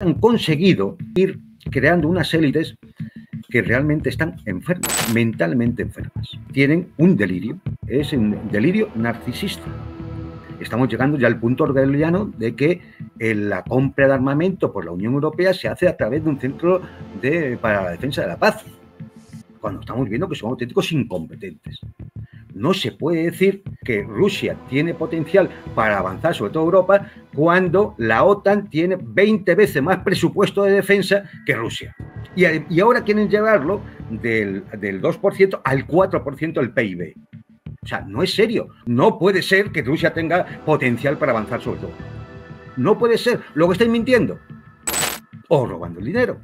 han conseguido ir creando unas élites que realmente están enfermas, mentalmente enfermas. Tienen un delirio, es un delirio narcisista. Estamos llegando ya al punto orgulloso de que la compra de armamento por la Unión Europea se hace a través de un centro para la defensa de la paz, cuando estamos viendo que son auténticos incompetentes. No se puede decir que Rusia tiene potencial para avanzar, sobre todo Europa, cuando la OTAN tiene 20 veces más presupuesto de defensa que Rusia. Y, ahora quieren llevarlo del, del 2% al 4% del PIB. O sea, no es serio. No puede ser que Rusia tenga potencial para avanzar sobre todo. No puede ser. que estáis mintiendo o robando el dinero.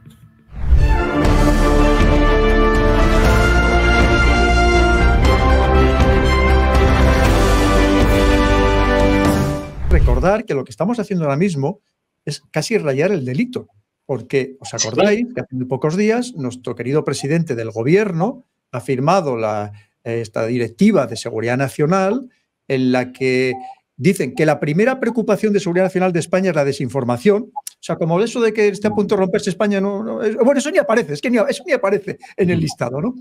recordar que lo que estamos haciendo ahora mismo es casi rayar el delito, porque os acordáis que hace pocos días nuestro querido presidente del gobierno ha firmado eh, esta directiva de seguridad nacional en la que dicen que la primera preocupación de seguridad nacional de España es la desinformación. O sea, como eso de que esté a punto de romperse España, no, bueno, eso ni aparece, es que ni, eso ni aparece en el listado, ¿no?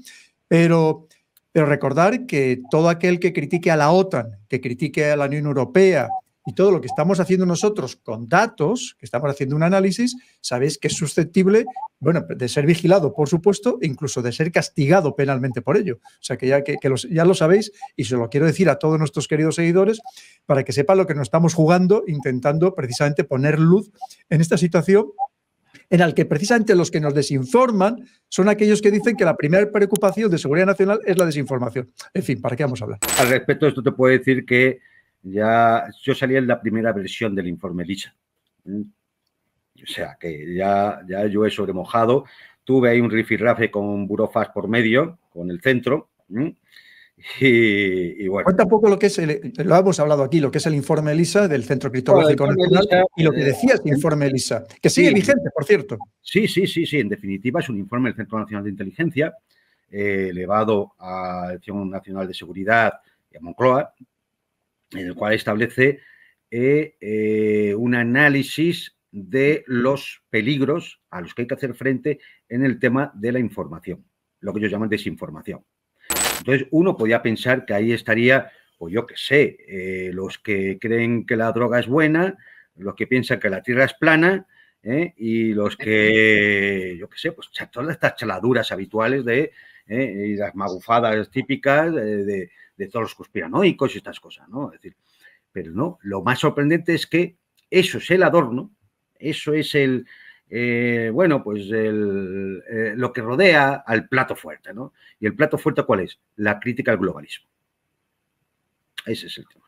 Pero, pero recordar que todo aquel que critique a la OTAN, que critique a la Unión Europea, y todo lo que estamos haciendo nosotros con datos, que estamos haciendo un análisis, sabéis que es susceptible, bueno, de ser vigilado, por supuesto, e incluso de ser castigado penalmente por ello. O sea, que ya, que, ya lo sabéis y se lo quiero decir a todos nuestros queridos seguidores para que sepan lo que nos estamos jugando, intentando precisamente poner luz en esta situación en la que precisamente los que nos desinforman son aquellos que dicen que la primera preocupación de seguridad nacional es la desinformación. En fin, ¿para qué vamos a hablar? Al respecto, esto te puede decir que ya yo salía en la primera versión del informe Lisa. Mm. O sea, que ya, yo he sobremojado. Tuve ahí un rifirrafe con Burofax por medio, con el centro. Mm. Y, bueno. Cuenta un poco lo que es, lo hemos hablado aquí, lo que es el informe Lisa del Centro Criptológico Nacional y lo que eh, decía este informe Lisa, que sigue vigente, por cierto. Sí, sí, sí, sí, en definitiva es un informe del Centro Nacional de Inteligencia eh, elevado a Acción Nacional de Seguridad y a Moncloa, en el cual establece eh, eh, un análisis de los peligros a los que hay que hacer frente en el tema de la información, lo que ellos llaman desinformación. Entonces, uno podía pensar que ahí estaría, o yo qué sé, eh, los que creen que la droga es buena, los que piensan que la tierra es plana, y los que, yo qué sé, pues todas estas chaladuras habituales de, y las magufadas típicas de, de todos los conspiranoicos y estas cosas, ¿no? Es decir, pero no, lo más sorprendente es que eso es el adorno, eso es el, eh, bueno, pues eh, lo que rodea al plato fuerte, ¿no? ¿Y el plato fuerte cuál es? La crítica al globalismo. Ese es el tema.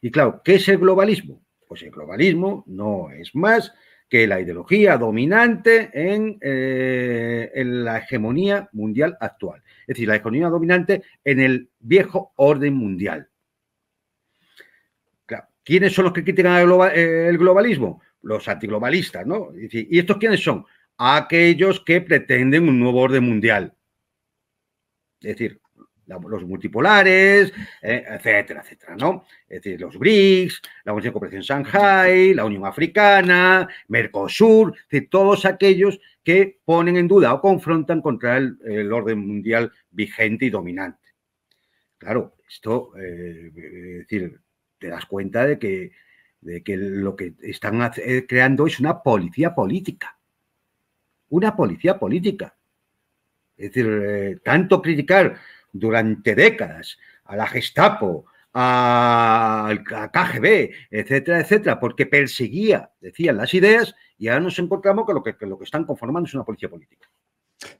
Y claro, ¿qué es el globalismo? Pues el globalismo no es más que la ideología dominante eh, en, la hegemonía mundial actual. Es decir, la hegemonía dominante en el viejo orden mundial. ¿Quiénes son los que critican el, globalismo? Los antiglobalistas, ¿no? ¿Y estos quiénes son? Aquellos que pretenden un nuevo orden mundial. Es decir, los multipolares, eh, etcétera, etcétera, ¿no? Es decir, los BRICS, la Unión de Cooperación Shanghai, la Unión Africana, Mercosur, es todos aquellos que ponen en duda o confrontan contra el, orden mundial vigente y dominante. Claro, esto, eh, es decir, te das cuenta de que, que lo que están eh, creando es una policía política. Una policía política. Es decir, tanto criticar durante décadas a la Gestapo, al KGB, etcétera, etcétera, porque perseguía, decían, las ideas y ahora nos encontramos con lo que, lo que están conformando es una policía política.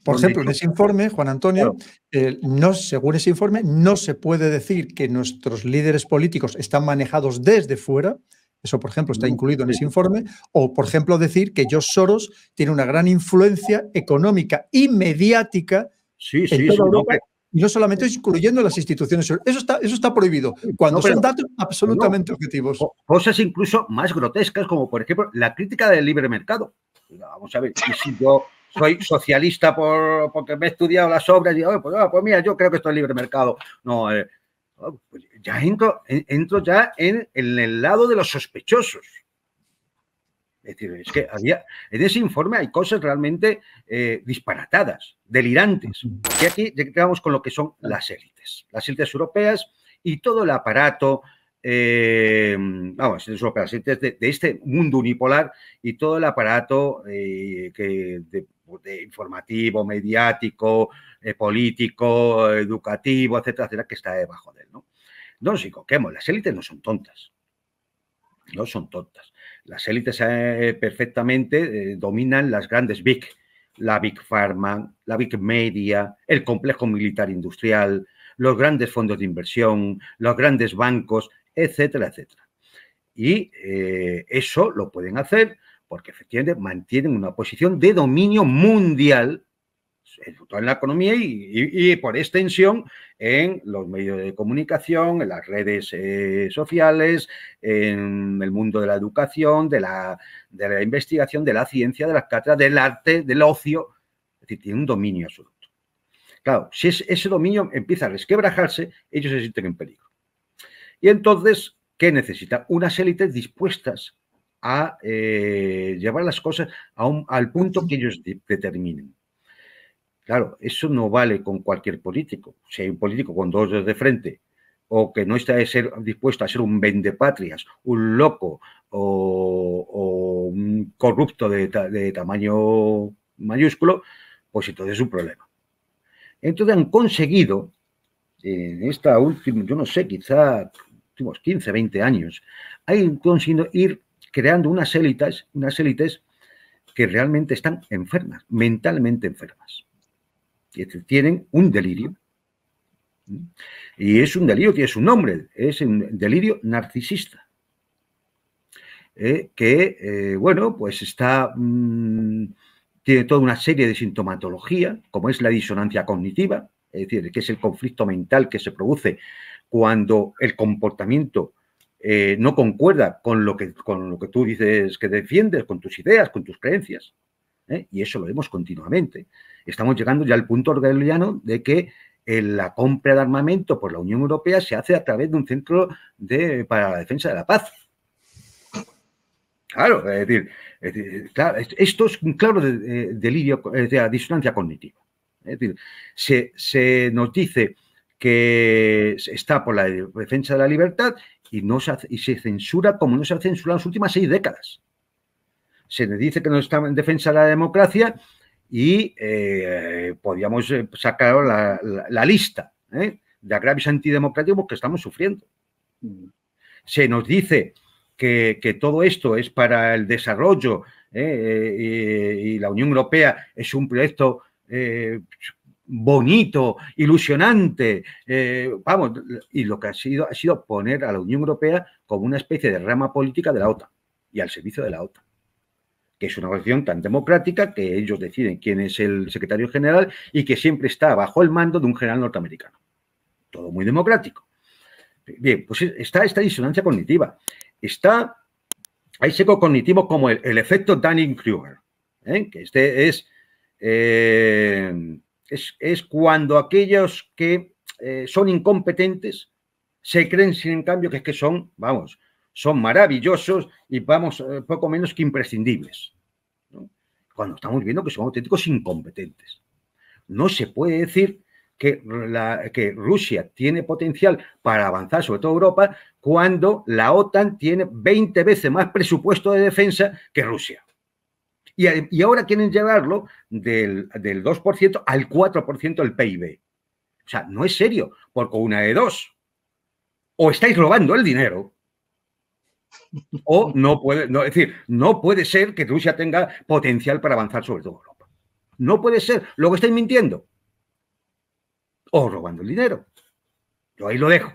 Por ejemplo, en ese informe, Juan Antonio, eh, no, según ese informe, no se puede decir que nuestros líderes políticos están manejados desde fuera. Eso, por ejemplo, está mm, incluido en ese informe. O, por ejemplo, decir que George Soros tiene una gran influencia económica y mediática sí, sí, en toda y no solamente excluyendo las instituciones. Eso está, eso está prohibido, cuando son datos absolutamente objetivos. Cosas incluso más grotescas, como por ejemplo la crítica del libre mercado. Vamos a ver, si yo soy socialista por, porque me he estudiado las obras y digo, pues, ah, pues, mira, yo creo que esto es libre mercado. No, eh, oh, pues ya entro, ya en, en el lado de los sospechosos. Es decir, es que había, en ese informe hay cosas realmente eh, disparatadas, delirantes. Y aquí llegamos con lo que son las élites, las élites europeas y todo el aparato, eh, vamos, las europeas, élites de, este mundo unipolar y todo el aparato eh, informativo, mediático, político, educativo, etcétera, etcétera, que está debajo de él. ¿no? nos hemos, las élites no son tontas no son tontas. Las élites eh, perfectamente eh, dominan las grandes big, la big pharma, la big media, el complejo militar industrial, los grandes fondos de inversión, los grandes bancos, etcétera, etcétera. Y eh, eso lo pueden hacer porque efectivamente mantienen una posición de dominio mundial en la economía y, por extensión en los medios de comunicación, en las redes eh, sociales, en el mundo de la educación, de la, de la investigación, de la ciencia, de las cátedras, del arte, del ocio. Es decir, tiene un dominio absoluto. Claro, si ese dominio empieza a resquebrajarse, ellos se sienten en peligro. Y entonces, ¿qué necesitan? Unas élites dispuestas a eh, llevar las cosas a al punto que ellos determinen. Claro, eso no vale con cualquier político. Si hay un político con dos dedos de frente o que no está de ser, dispuesto a ser un vendepatrias, un loco o, un corrupto de, tamaño mayúsculo, pues entonces es un problema. Entonces han conseguido, en esta última, yo no sé, quizá últimos 15, 20 años, han conseguido ir creando unas élites, unas élites que realmente están enfermas, mentalmente enfermas tienen un delirio. Y es un delirio, que tiene un nombre, es un delirio narcisista. Eh, que, eh, bueno, pues está, mm, tiene toda una serie de sintomatología, como es la disonancia cognitiva, es decir, que es el conflicto mental que se produce cuando el comportamiento eh, no concuerda con lo, que, con lo que tú dices que defiendes, con tus ideas, con tus creencias. Y eso lo vemos continuamente estamos llegando ya al punto orgulloso de que eh, la compra de armamento por la Unión Europea se hace a través de un centro para la defensa de la paz. Claro, es decir, esto es un claro eh, delirio, de, la disonancia cognitiva. Es decir, se, nos dice que está por la defensa de la libertad y, no se, y se censura como no se ha censurado en las últimas seis décadas. Se nos dice que no está en defensa de la democracia y eh, podíamos eh, sacar la, lista ¿eh? de agravios antidemocráticos que estamos sufriendo. Mm. Se nos dice que, todo esto es para el desarrollo y, la Unión Europea es un proyecto bonito, ilusionante, vamos, y lo que ha sido ha sido poner a la Unión Europea como una especie de rama política de la OTAN y al servicio de la OTAN que es una organización tan democrática que ellos deciden quién es el secretario general y que siempre está bajo el mando de un general norteamericano. Todo muy democrático. Bien, pues está esta disonancia cognitiva. Está, hay seco cognitivo como el, efecto Dunning-Kruger, ¿eh? que este eh, es, es, cuando aquellos que eh, son incompetentes se creen, sin en cambio, que es que son, vamos, son maravillosos y vamos eh, poco menos que imprescindibles. Cuando estamos viendo que son auténticos incompetentes. No se puede decir que, Rusia tiene potencial para avanzar, sobre todo Europa, cuando la OTAN tiene 20 veces más presupuesto de defensa que Rusia. Y, eh, ahora quieren llevarlo del, del 2% al 4% del PIB. O sea, no es serio, porque una de dos. O estáis robando el dinero o no puede, no, decir, no puede ser que Rusia tenga potencial para avanzar sobre todo Europa. No puede ser. lo que estáis mintiendo. O robando el dinero. Yo ahí ¿eh? lo dejo.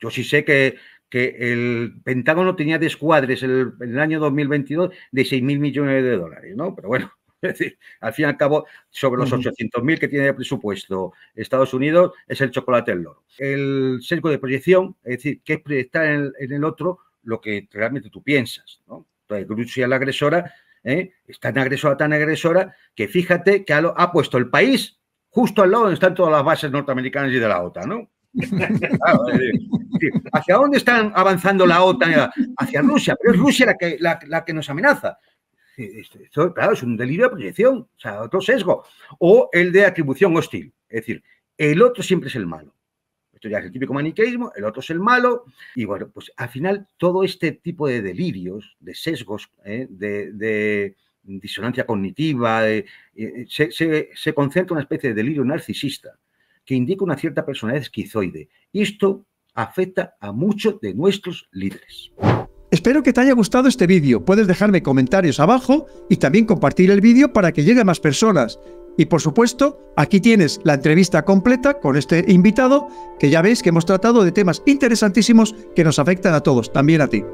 Yo sí sé que, que el Pentágono tenía descuadres en el, el año 2022 de 6.000 millones de dólares, ¿no? Pero bueno, es decir, al fin y al cabo, sobre los 800.000 que tiene de presupuesto Estados Unidos, es el chocolate del loro. El sesgo de proyección, es decir, que es proyectar en, el, otro lo que realmente tú piensas. ¿no? Entonces, Rusia la agresora, ¿eh? es tan agresora, tan agresora, que fíjate que ha, puesto el país justo al lado donde están todas las bases norteamericanas y de la OTAN, ¿no? ¿Hacia dónde están avanzando la OTAN? Hacia Rusia, pero es Rusia que, la que nos amenaza. Este, claro, es un delirio de proyección, o sea, otro sesgo. O el de atribución hostil, es decir, el otro siempre es el malo. Esto ya es el típico maniqueísmo, el otro es el malo. Y bueno, pues al final todo este tipo de delirios, de sesgos, ¿eh? de, disonancia cognitiva, eh, eh, se, se, se, concentra una especie de delirio narcisista que indica una cierta personalidad esquizoide. Y esto afecta a muchos de nuestros líderes. Espero que te haya gustado este vídeo. Puedes dejarme comentarios abajo y también compartir el vídeo para que llegue a más personas. Y por supuesto, aquí tienes la entrevista completa con este invitado, que ya veis que hemos tratado de temas interesantísimos que nos afectan a todos, también a ti.